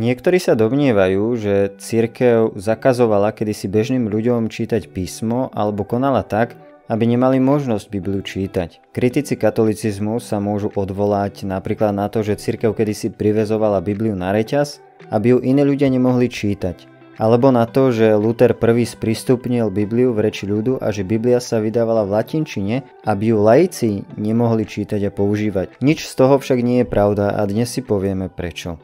Niektorí sa domnievajú, že církev zakazovala kedysi bežným ľuďom čítať písmo alebo konala tak, aby nemali možnosť Bibliu čítať. Kritici katolicizmu sa môžu odvolať napríklad na to, že církev kedysi privezovala Bibliu na reťaz, aby ju iní ľudia nemohli čítať. Alebo na to, že Luther prvý sprístupnil Bibliu v reči ľudu a že Biblia sa vydávala v latinčine, aby ju laici nemohli čítať a používať. Nič z toho však nie je pravda a dnes si povieme prečo.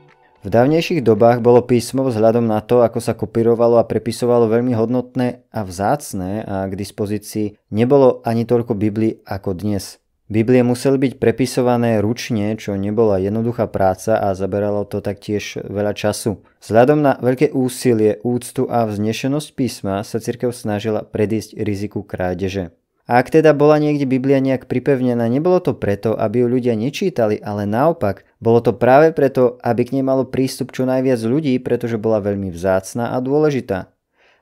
V dávnejších dobách bolo písmo vzhľadom na to, ako sa kopírovalo a prepisovalo veľmi hodnotné a vzácné a k dispozícii nebolo ani toľko Biblii ako dnes. Biblie museli byť prepisované ručne, čo nebola jednoduchá práca a zaberalo to taktiež veľa času. Vzhľadom na veľké úsilie, úctu a vznešenosť písma sa cirkev snažila predísť riziku krádeže. A ak teda bola niekde Biblia nejak pripevnená, nebolo to preto, aby ju ľudia nečítali, ale naopak, bolo to práve preto, aby k nej malo prístup čo najviac ľudí, pretože bola veľmi vzácna a dôležitá.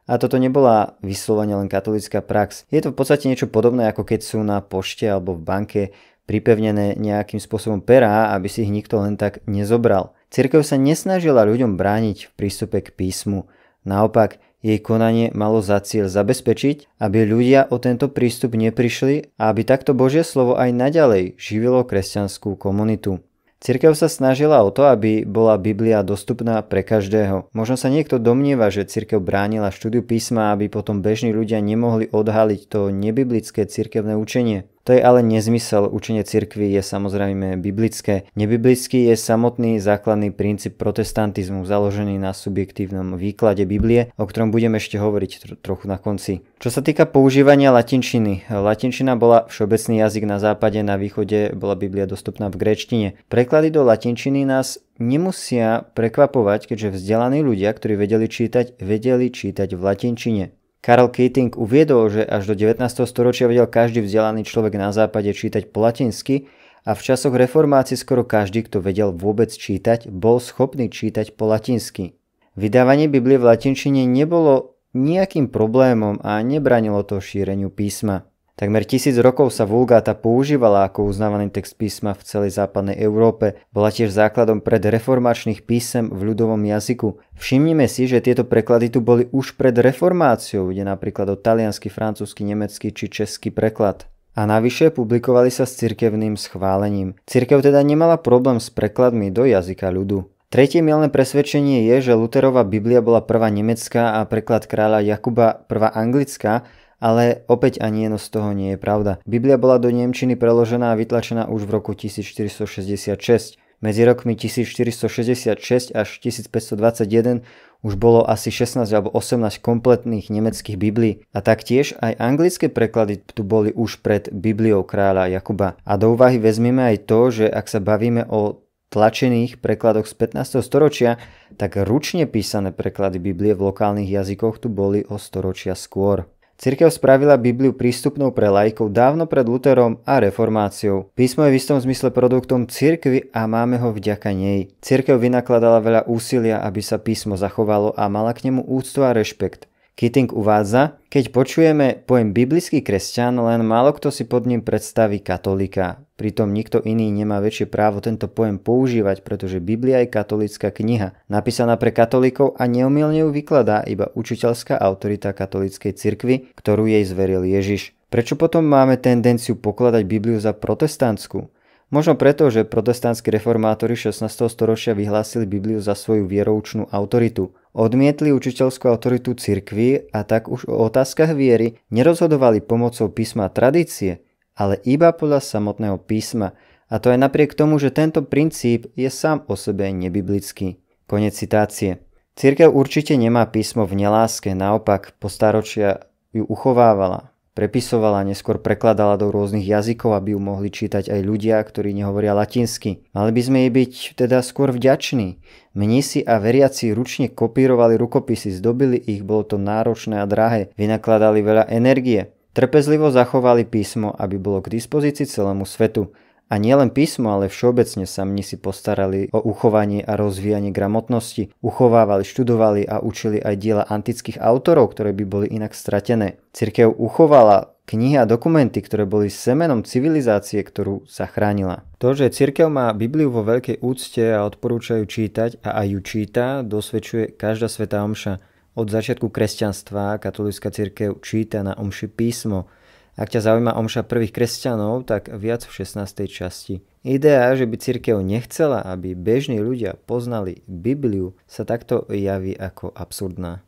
A toto nebola vyslovene len katolická prax. Je to v podstate niečo podobné, ako keď sú na pošte alebo v banke pripevnené nejakým spôsobom perá, aby si ich nikto len tak nezobral. Cirkev sa nesnažila ľuďom brániť v prístupe k písmu. Naopak, jej konanie malo za cieľ zabezpečiť, aby ľudia o tento prístup neprišli a aby takto Božie slovo aj naďalej živilo kresťanskú komunitu. Cirkev sa snažila o to, aby bola Biblia dostupná pre každého. Možno sa niekto domnieva, že cirkev bránila štúdiu písma, aby potom bežní ľudia nemohli odhaliť to nebiblické cirkevné učenie. To je ale nezmysel, učenie cirkvy je samozrejme biblické. Nebiblický je samotný základný princíp protestantizmu založený na subjektívnom výklade Biblie, o ktorom budem ešte hovoriť trochu na konci. Čo sa týka používania latinčiny, latinčina bola všeobecný jazyk na západe, na východe bola Biblia dostupná v gréčtine. Preklady do latinčiny nás nemusia prekvapovať, keďže vzdelaní ľudia, ktorí vedeli čítať, vedeli čítať v latinčine. Karl Keating uviedol, že až do 19. storočia vedel každý vzdelaný človek na západe čítať po latinsky a v časoch reformácie skoro každý, kto vedel vôbec čítať, bol schopný čítať po latinsky. Vydávanie Biblie v latinčine nebolo nejakým problémom a nebranilo to šíreniu písma. Takmer tisíc rokov sa vulgáta používala ako uznávaný text písma v celej západnej Európe, bola tiež základom predreformačných písem v ľudovom jazyku. Všimnime si, že tieto preklady tu boli už pred reformáciou, ide napríklad o taliansky, francúzsky, nemecký či český preklad. A navyše publikovali sa s cirkevným schválením. Cirkev teda nemala problém s prekladmi do jazyka ľudu. Tretie milné presvedčenie je, že Luterová Biblia bola prvá nemecká a preklad kráľa Jakuba prvá anglická, ale opäť ani jedno z toho nie je pravda. Biblia bola do Nemčiny preložená a vytlačená už v roku 1466. Medzi rokmi 1466 až 1521 už bolo asi 16 alebo 18 kompletných nemeckých biblií a taktiež aj anglické preklady tu boli už pred Bibliou kráľa Jakuba. A do úvahy vezmeme aj to, že ak sa bavíme o tlačených prekladoch z 15. storočia, tak ručne písané preklady Biblie v lokálnych jazykoch tu boli o storočia skôr. Cirkev spravila Bibliu prístupnou pre lajkov dávno pred Luterom a reformáciou. Písmo je v istom zmysle produktom cirkvy a máme ho vďaka nej. Cirkev vynakladala veľa úsilia, aby sa písmo zachovalo a mala k nemu úctu a rešpekt. Keating uvádza, keď počujeme pojem biblický kresťan, len málo kto si pod ním predstaví katolika. Pritom nikto iný nemá väčšie právo tento pojem používať, pretože Biblia je katolická kniha, napísaná pre katolíkov a neomilne ju vykladá iba učiteľská autorita katolíckej cirkvi, ktorú jej zveril Ježiš. Prečo potom máme tendenciu pokladať Bibliu za protestantskú? Možno preto, že protestantskí reformátori 16. storočia vyhlásili Bibliu za svoju vieroučnú autoritu – odmietli učiteľskú autoritu cirkvi a tak už o otázkach viery nerozhodovali pomocou písma tradície, ale iba podľa samotného písma, a to aj napriek tomu, že tento princíp je sám o sebe nebiblický. Konec citácie. Církev určite nemá písmo v neláske, naopak po staročia ju uchovávala prepisovala a neskôr prekladala do rôznych jazykov, aby ju mohli čítať aj ľudia, ktorí nehovoria latinsky. Mali by sme jej byť teda skôr vďační. Mnisi a veriaci ručne kopírovali rukopisy, zdobili ich, bolo to náročné a drahé, vynakladali veľa energie. Trpezlivo zachovali písmo, aby bolo k dispozícii celému svetu. A nielen písmo, ale všeobecne sa si postarali o uchovanie a rozvíjanie gramotnosti, uchovávali, študovali a učili aj diela antických autorov, ktoré by boli inak stratené. Cirkev uchovala knihy a dokumenty, ktoré boli semenom civilizácie, ktorú zachránila. To, že cirkev má Bibliu vo veľkej úcte a odporúčajú čítať a aj ju číta, dosvedčuje každá svetá omša. Od začiatku kresťanstva katolická cirkev číta na omši písmo, ak ťa zaujíma omša prvých kresťanov, tak viac v 16. časti. Idea, že by církev nechcela, aby bežní ľudia poznali Bibliu, sa takto javí ako absurdná.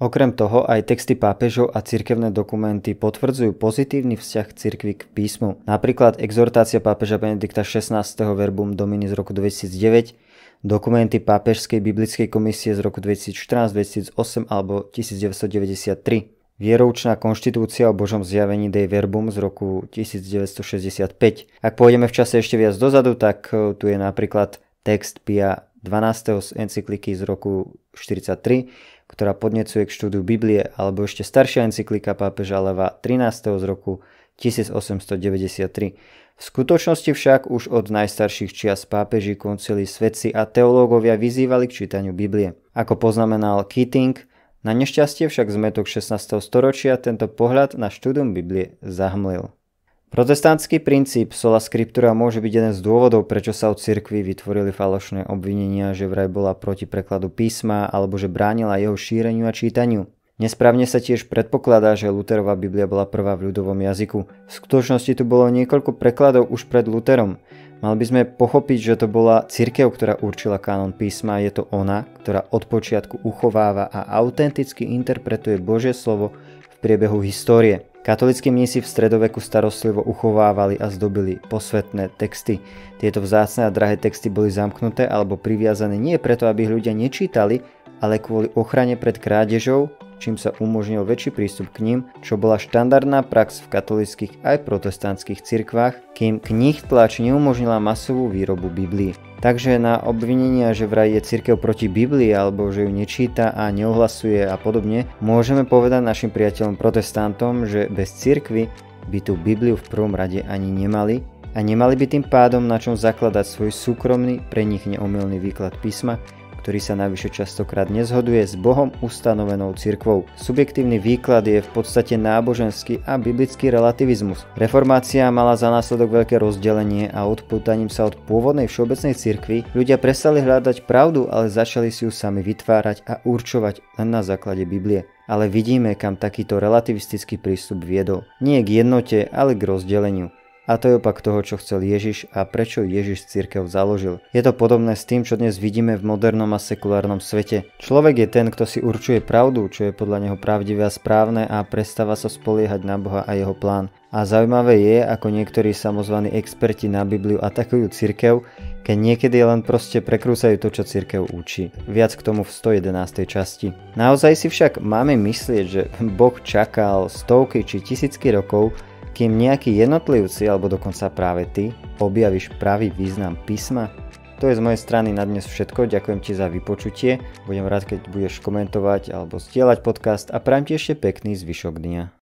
Okrem toho aj texty pápežov a cirkevné dokumenty potvrdzujú pozitívny vzťah cirkvy k písmu. Napríklad exhortácia pápeža Benedikta XVI. verbum Domini z roku 2009, dokumenty pápežskej biblickej komisie z roku 2014, 2008 alebo 1993. Vieroučná konštitúcia o Božom zjavení Dei Verbum z roku 1965. Ak pôjdeme v čase ešte viac dozadu, tak eh, tu je napríklad text Pia 12. z encykliky z roku 43, ktorá podnecuje k štúdiu Biblie, alebo ešte staršia encyklika pápeža Leva 13. z roku 1893. V skutočnosti však už od najstarších čias pápeži, koncili, svedci a teológovia vyzývali k čítaniu Biblie. Ako poznamenal Keating, na nešťastie však zmetok 16. storočia tento pohľad na štúdum Biblie zahmlil. Protestantský princíp sola scriptura môže byť jeden z dôvodov, prečo sa od cirkvi vytvorili falošné obvinenia, že vraj bola proti prekladu písma alebo že bránila jeho šíreniu a čítaniu. Nesprávne sa tiež predpokladá, že Luterová Biblia bola prvá v ľudovom jazyku. V skutočnosti tu bolo niekoľko prekladov už pred Luterom. Mali by sme pochopiť, že to bola cirkev, ktorá určila kánon písma, je to ona, ktorá od počiatku uchováva a autenticky interpretuje Božie slovo v priebehu histórie. Katolícky mnísi v stredoveku starostlivo uchovávali a zdobili posvetné texty. Tieto vzácne a drahé texty boli zamknuté alebo priviazané nie preto, aby ich ľudia nečítali, ale kvôli ochrane pred krádežou čím sa umožnil väčší prístup k ním, čo bola štandardná prax v katolických aj protestantských cirkvách, kým knih tlač neumožnila masovú výrobu Biblii. Takže na obvinenia, že vraj je církev proti Biblii alebo že ju nečíta a neohlasuje a podobne, môžeme povedať našim priateľom protestantom, že bez církvy by tú Bibliu v prvom rade ani nemali a nemali by tým pádom na čom zakladať svoj súkromný, pre nich neomilný výklad písma, ktorý sa najvyššie častokrát nezhoduje s Bohom ustanovenou cirkvou. Subjektívny výklad je v podstate náboženský a biblický relativizmus. Reformácia mala za následok veľké rozdelenie a odputaním sa od pôvodnej všeobecnej cirkvi ľudia prestali hľadať pravdu, ale začali si ju sami vytvárať a určovať len na základe Biblie ale vidíme, kam takýto relativistický prístup viedol. Nie k jednote, ale k rozdeleniu. A to je opak toho, čo chcel Ježiš a prečo Ježiš církev založil. Je to podobné s tým, čo dnes vidíme v modernom a sekulárnom svete. Človek je ten, kto si určuje pravdu, čo je podľa neho pravdivé a správne a prestáva sa spoliehať na Boha a jeho plán. A zaujímavé je, ako niektorí samozvaní experti na Bibliu atakujú cirkev, keď niekedy len proste prekrúcajú to, čo cirkev učí. Viac k tomu v 111. časti. Naozaj si však máme myslieť, že Boh čakal stovky či tisícky rokov, kým nejakí jednotlivci, alebo dokonca práve ty, objavíš pravý význam písma? To je z mojej strany na dnes všetko, ďakujem ti za vypočutie, budem rád, keď budeš komentovať alebo stielať podcast a prajem ti ešte pekný zvyšok dňa.